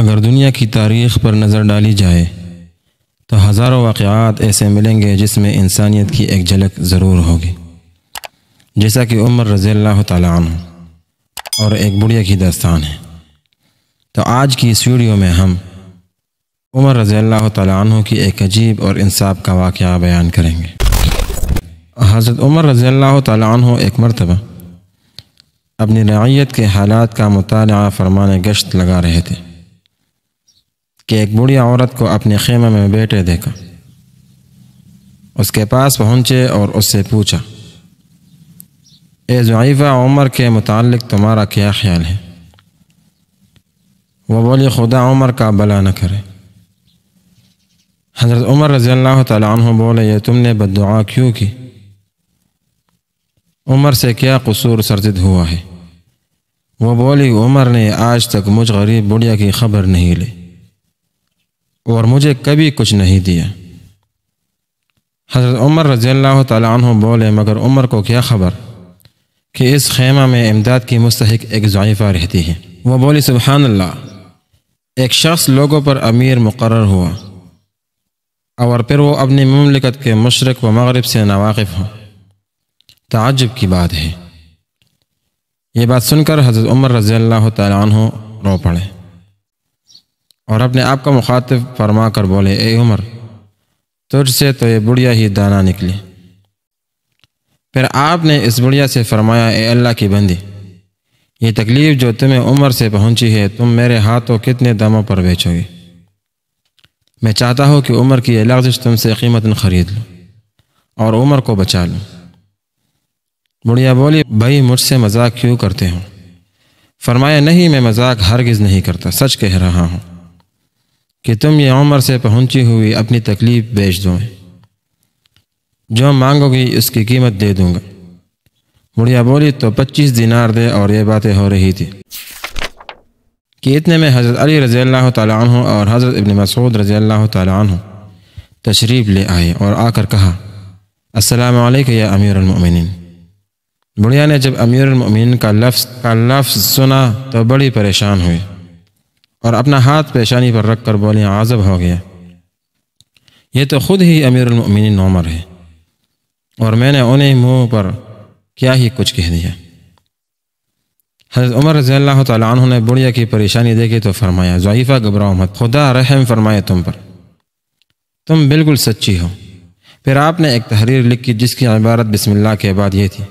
اگر دنیا کی تاریخ پر نظر ڈالی جائے تو ہزاروں واقعات ایسے ملیں گے جس میں انسانیت کی ایک جھلک ضرور ہوگی جیسا کہ عمر رضی اللہ تعالیٰ عنہ اور ایک بڑھیا کی داستان ہے تو آج کی اس ویڈیو میں ہم عمر رضی اللہ تعالیٰ عنہ کی ایک عجیب اور انصاف کا واقعہ بیان کریں گے حضرت عمر رضی اللہ تعالیٰ عنہ ایک مرتبہ اپنی رعیت کے حالات کا مطالعہ فرمانے گشت لگا رہے تھے کہ ایک بڑیا عورت کو اپنے خیمے میں بیٹے دیکھا اس کے پاس پہنچے اور اس سے پوچھا اے ضعیفہ عمر کے متعلق تمہارا کیا خیال ہے وہ بولی خدا عمر کا بلا نہ کرے حضرت عمر رضی اللہ تعالیٰ عنہ بولے یہ تم نے بد دعا کیوں کی عمر سے کیا قصور سرجد ہوا ہے وہ بولی عمر نے آج تک مجھ غریب بڑھیا کی خبر نہیں لی اور مجھے کبھی کچھ نہیں دیا حضرت عمر رضی اللہ تعالیٰ عنہ بولے مگر عمر کو کیا خبر کہ اس خیمہ میں امداد کی مستحق ایک ضائفہ رہتی ہے وہ بولی سبحان اللہ ایک شخص لوگوں پر امیر مقرر ہوا اور پھر وہ اپنی مملکت کے مشرق و مغرب سے ناواقف ہو تعجب کی بات ہے یہ بات سن کر حضرت عمر رضی اللہ تعالیٰ عنہ رو پڑے اور اپنے آپ کا مخاطب فرما کر بولے اے عمر تجھ سے تو یہ بڑھیا ہی دانہ نکلی پھر آپ نے اس بڑھیا سے فرمایا اے اللہ کی بندی یہ تکلیف جو تمہیں عمر سے پہنچی ہے تم میرے ہاتھوں کتنے داموں پر بیچو گے میں چاہتا ہوں کہ عمر کی یہ لغزش تم سے قیمت خرید لو اور عمر کو بچا لو بڑھیا بولی بھائی مجھ سے مذاق کیوں کرتے ہوں فرمایا نہیں میں مذاق ہرگز نہیں کرتا سچ کہہ رہا ہوں کہ تم یہ عمر سے پہنچی ہوئی اپنی تکلیف بیچ دو جو مانگو گی اس کی قیمت دے دوں گا بڑھیا بولی تو پچیس دینار دے اور یہ باتیں ہو رہی تھی کہ اتنے میں حضرت علی رضی اللہ تعالیٰ عنہ اور حضرت ابن مسعود رضی اللہ تعالیٰ عنہ تشریف لے آئے اور آ کر کہا السلام علیکم یا امیر المؤمنین بڑھیا نے جب امیر المؤمنین کا لفظ کا لفظ سنا تو بڑی پریشان ہوئی اور اپنا ہاتھ پیشانی پر رکھ کر بولیں عازب ہو گیا یہ تو خود ہی امیر المؤمنین عمر ہے اور میں نے انہیں منہ پر کیا ہی کچھ کہہ دیا حضرت عمر رضی اللہ تعالیٰ عنہ نے بڑھیا کی پریشانی دیکھی تو فرمایا ضعیفہ مت خدا رحم فرمائے تم پر تم بالکل سچی ہو پھر آپ نے ایک تحریر لکھی جس کی عبارت بسم اللہ کے بعد یہ تھی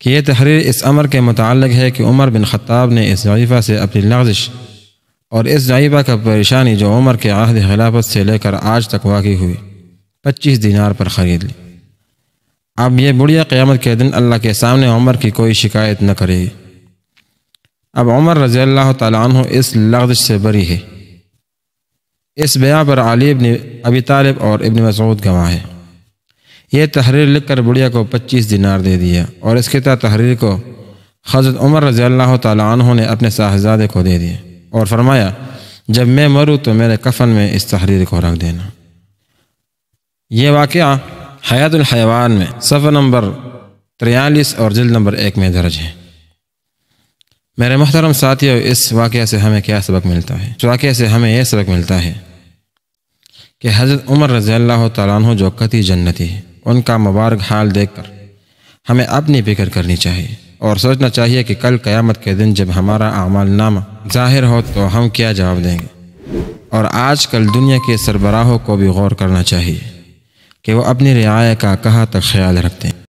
کہ یہ تحریر اس امر کے متعلق ہے کہ عمر بن خطاب نے اس ضعیفہ سے اپنی لغزش اور اس جائبہ کا پریشانی جو عمر کے عہد خلافت سے لے کر آج تک واقع ہوئی پچیس دینار پر خرید لی اب یہ بڑھیا قیامت کے دن اللہ کے سامنے عمر کی کوئی شکایت نہ کرے گی اب عمر رضی اللہ تعالیٰ عنہ اس لغزش سے بری ہے اس بیاں پر علی ابن ابی طالب اور ابن مسعود گواہ ہے یہ تحریر لکھ کر بڑھیا کو پچیس دینار دے دیا اور اس کے تحریر کو حضرت عمر رضی اللہ تعالیٰ عنہ نے اپنے شاہزادے کو دے دیا اور فرمایا جب میں مروں تو میرے کفن میں اس تحریر کو رکھ دینا یہ واقعہ حیات الحیوان میں صفحہ نمبر تریالیس اور جلد نمبر ایک میں درج ہے میرے محترم ساتھیوں اس واقعہ سے ہمیں کیا سبق ملتا ہے اس واقعہ سے ہمیں یہ سبق ملتا ہے کہ حضرت عمر رضی اللہ تعالیٰ عنہ جو قطعی جنتی ہے ان کا مبارک حال دیکھ کر ہمیں اپنی فکر کرنی چاہیے اور سوچنا چاہیے کہ کل قیامت کے دن جب ہمارا اعمال نامہ ظاہر ہو تو ہم کیا جواب دیں گے اور آج کل دنیا کے سربراہوں کو بھی غور کرنا چاہیے کہ وہ اپنی رعایا کا کہاں تک خیال رکھتے ہیں